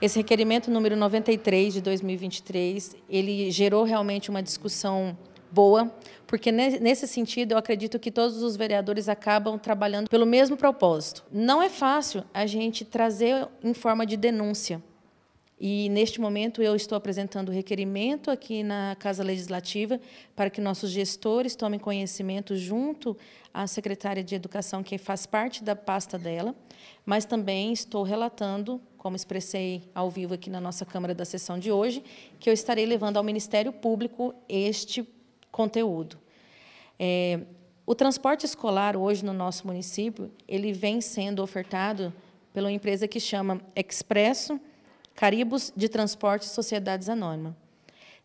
Esse requerimento número 93 de 2023, ele gerou realmente uma discussão boa, porque nesse sentido eu acredito que todos os vereadores acabam trabalhando pelo mesmo propósito. Não é fácil a gente trazer em forma de denúncia. E neste momento eu estou apresentando o requerimento aqui na Casa Legislativa para que nossos gestores tomem conhecimento junto à secretária de Educação, que faz parte da pasta dela, mas também estou relatando como expressei ao vivo aqui na nossa Câmara da sessão de hoje, que eu estarei levando ao Ministério Público este conteúdo. É, o transporte escolar hoje no nosso município, ele vem sendo ofertado pela empresa que chama Expresso Caribos de Transporte Sociedades Anônima.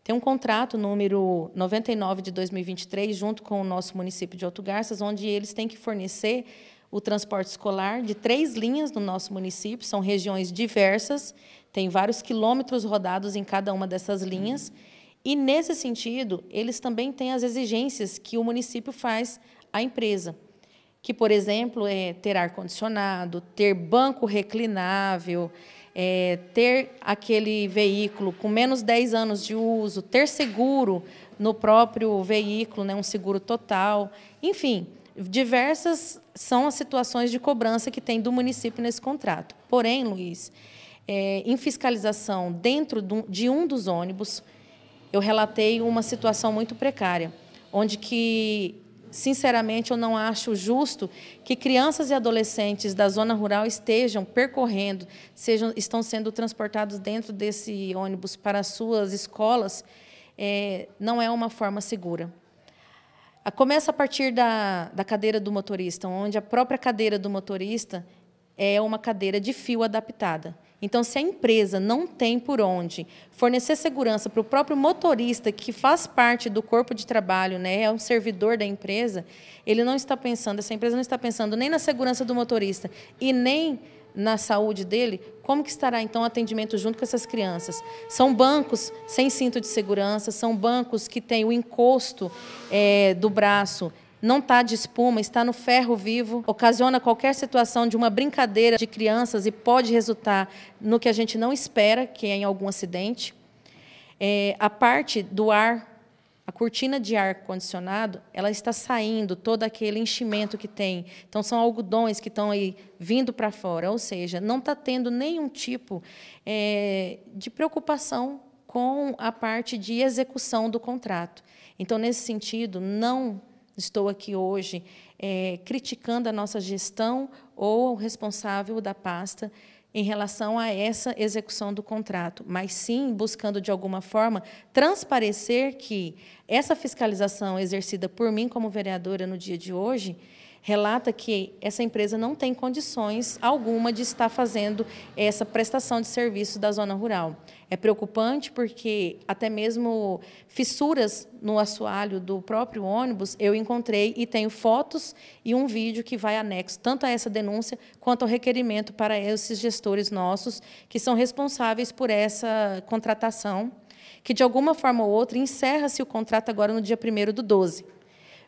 Tem um contrato número 99 de 2023, junto com o nosso município de Alto Garças, onde eles têm que fornecer o transporte escolar de três linhas no nosso município, são regiões diversas, tem vários quilômetros rodados em cada uma dessas linhas. E, nesse sentido, eles também têm as exigências que o município faz à empresa, que, por exemplo, é ter ar-condicionado, ter banco reclinável, é, ter aquele veículo com menos 10 anos de uso, ter seguro no próprio veículo, né, um seguro total, enfim Diversas são as situações de cobrança que tem do município nesse contrato. Porém, Luiz, é, em fiscalização dentro de um dos ônibus, eu relatei uma situação muito precária, onde que, sinceramente, eu não acho justo que crianças e adolescentes da zona rural estejam percorrendo, sejam, estão sendo transportados dentro desse ônibus para suas escolas, é, não é uma forma segura. Começa a partir da, da cadeira do motorista, onde a própria cadeira do motorista é uma cadeira de fio adaptada. Então, se a empresa não tem por onde fornecer segurança para o próprio motorista que faz parte do corpo de trabalho, né, é um servidor da empresa, ele não está pensando, essa empresa não está pensando nem na segurança do motorista e nem na saúde dele, como que estará então o atendimento junto com essas crianças? São bancos sem cinto de segurança, são bancos que têm o encosto é, do braço não está de espuma, está no ferro vivo, ocasiona qualquer situação de uma brincadeira de crianças e pode resultar no que a gente não espera, que é em algum acidente. É, a parte do ar a cortina de ar condicionado, ela está saindo todo aquele enchimento que tem. Então são algodões que estão aí vindo para fora, ou seja, não está tendo nenhum tipo é, de preocupação com a parte de execução do contrato. Então nesse sentido, não estou aqui hoje é, criticando a nossa gestão ou o responsável da pasta em relação a essa execução do contrato, mas sim buscando de alguma forma transparecer que essa fiscalização exercida por mim como vereadora no dia de hoje relata que essa empresa não tem condições alguma de estar fazendo essa prestação de serviço da zona rural. É preocupante porque até mesmo fissuras no assoalho do próprio ônibus eu encontrei e tenho fotos e um vídeo que vai anexo tanto a essa denúncia quanto ao requerimento para esses gestores nossos que são responsáveis por essa contratação, que de alguma forma ou outra encerra-se o contrato agora no dia 1 do 12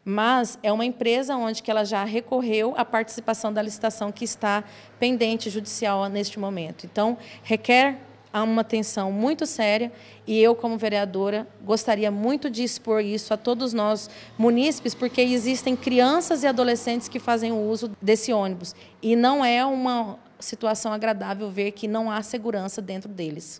mas é uma empresa onde que ela já recorreu à participação da licitação que está pendente judicial neste momento. Então, requer uma atenção muito séria e eu, como vereadora, gostaria muito de expor isso a todos nós munícipes, porque existem crianças e adolescentes que fazem o uso desse ônibus e não é uma situação agradável ver que não há segurança dentro deles.